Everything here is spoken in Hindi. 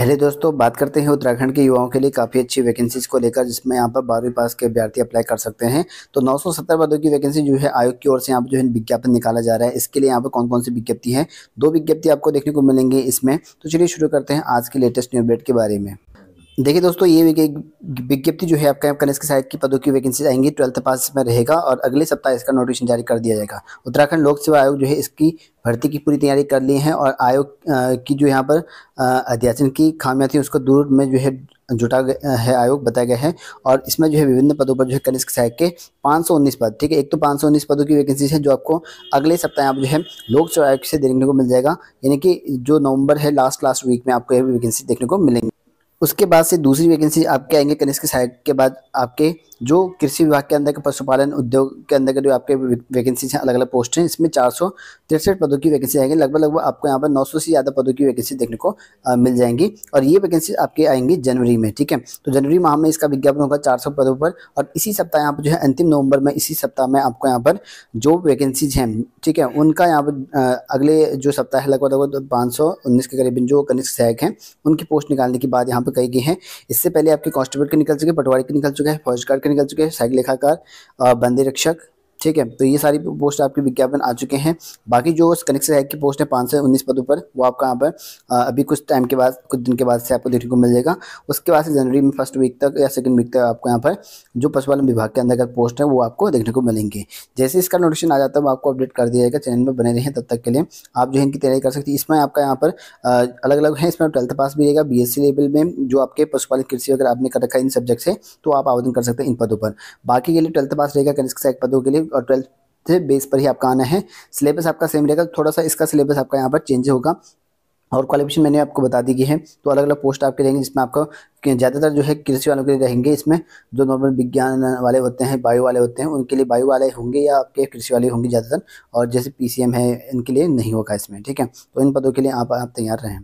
पहले दोस्तों बात करते हैं उत्तराखंड के युवाओं के लिए काफ़ी अच्छी वैकेंसीज को लेकर जिसमें यहाँ पर बारहवीं पास के अभ्यर्थी अप्लाई कर सकते हैं तो 970 पदों की वैकेंसी जो है आयोग की ओर से यहाँ पर जो है विज्ञापन निकाला जा रहा है इसके लिए यहाँ पर कौन कौन सी विज्ञप्ति है दो विज्ञप्ति आपको देखने को मिलेंगे इसमें तो चलिए शुरू करते हैं आज के लेटेस्ट न्यू अपडेट के बारे में देखिए दोस्तों ये विज्ञप्ति जो है आपका आपका के सहायक की पदों की वैकेंसी आएंगी ट्वेल्थ पास में रहेगा और अगले सप्ताह इसका नोटिफिकेशन जारी कर दिया जाएगा उत्तराखंड लोक सेवा आयोग जो है इसकी भर्ती की पूरी तैयारी कर ली है और आयोग की जो यहाँ पर अध्याचन की खामियाँ थी उसको दूर में जो है जुटा है आयोग बताया गया है और इसमें जो है विभिन्न पदों पर जो है कनिष्क सहायक के 519 पद ठीक है एक तो 519 पदों की वैकेंसी है जो आपको अगले सप्ताह आप जो है लोक सेवा आयोग से देखने को मिल जाएगा यानी कि जो नवंबर है लास्ट लास्ट वीक में आपको यह वैकेंसी देखने को मिलेंगी उसके बाद से दूसरी वैकेंसी आपके आएंगे कनिष्क सहायक के बाद आपके जो कृषि विभाग के अंदर के पशुपालन उद्योग के अंदर के जो आपके वैकेंसी हैं अलग अलग पोस्ट हैं इसमें चार सौ तिरसठ पदों की वैकेंसी आएंगी लगभग लगभग आपको यहाँ पर नौ सौ से ज़्यादा पदों की वैकेंसी देखने को आ, मिल जाएंगी और ये वैकेंसी आपके आएंगी जनवरी में ठीक है तो जनवरी माह में इसका विज्ञापन होगा चार सौ पदों पर और इसी सप्ताह यहाँ पर जो है अंतिम नवंबर में इसी सप्ताह में आपको यहाँ पर जो वैकेंसीज हैं ठीक है उनका यहाँ पर अगले जो सप्ताह है लगभग लगभग पाँच सौ उन्नीस के करीबन जो कनिष्क सहायक हैं उनकी पोस्ट निकालने की बात यहाँ पर कही गई हैं इससे पहले आपके कांस्टेबल के निकल चुके पटवारी के निकल चुके हैं फौजगार के निकल चुके हैं साइकिल लेखाकार बंदी रक्षक ठीक है तो ये सारी पोस्ट आपके विज्ञापन आ चुके हैं बाकी जो कनेक्शन है कि पोस्ट है पाँच सौ उन्नीस पदों पर वो आपका यहाँ पर अभी कुछ टाइम के बाद कुछ दिन के बाद से आपको देखने को मिल जाएगा उसके बाद से जनवरी में फर्स्ट वीक तक या सेकंड वीक तक आपको यहाँ पर जो पशुपालन विभाग के अंतर्गत पोस्ट है वो आपको देखने को मिलेंगे जैसे इसका नोटिफिकेशन आ जाता है वो आपको अपडेट कर दिया जाएगा चैनल में बने रहें तब तक के लिए आप जो इनकी तैयारी कर सकती है इसमें आपका यहाँ पर अलग अलग है इसमें ट्वेल्थ पास भी रहेगा बी लेवल में जो आपके पशुपालन कृषि वगैरह आपने कर रखा है इन सब्जेक्ट से तो आप आवेदन कर सकते हैं इन पदों पर बाकी के लिए ट्वेल्थ पास रहेगा कनिष्क सहायक पदों के लिए और ट्वेल्थ बेस पर ही आपका आना है सिलेबस आपका सेम रहेगा थोड़ा सा इसका सिलेबस आपका यहाँ पर चेंज होगा और क्वालिफिकेशन मैंने आपको बता दी गई है तो अलग अलग पोस्ट आपके रहेंगे जिसमें आपको ज़्यादातर जो है कृषि वालों के लिए रहेंगे इसमें जो नॉर्मल विज्ञान वाले होते हैं बायो वाले होते हैं उनके लिए बायो वाले होंगे या आपके कृषि वाले होंगे ज़्यादातर और जैसे पीसीएम है इनके लिए नहीं होगा इसमें ठीक है तो इन पदों के लिए आप आप तैयार रहें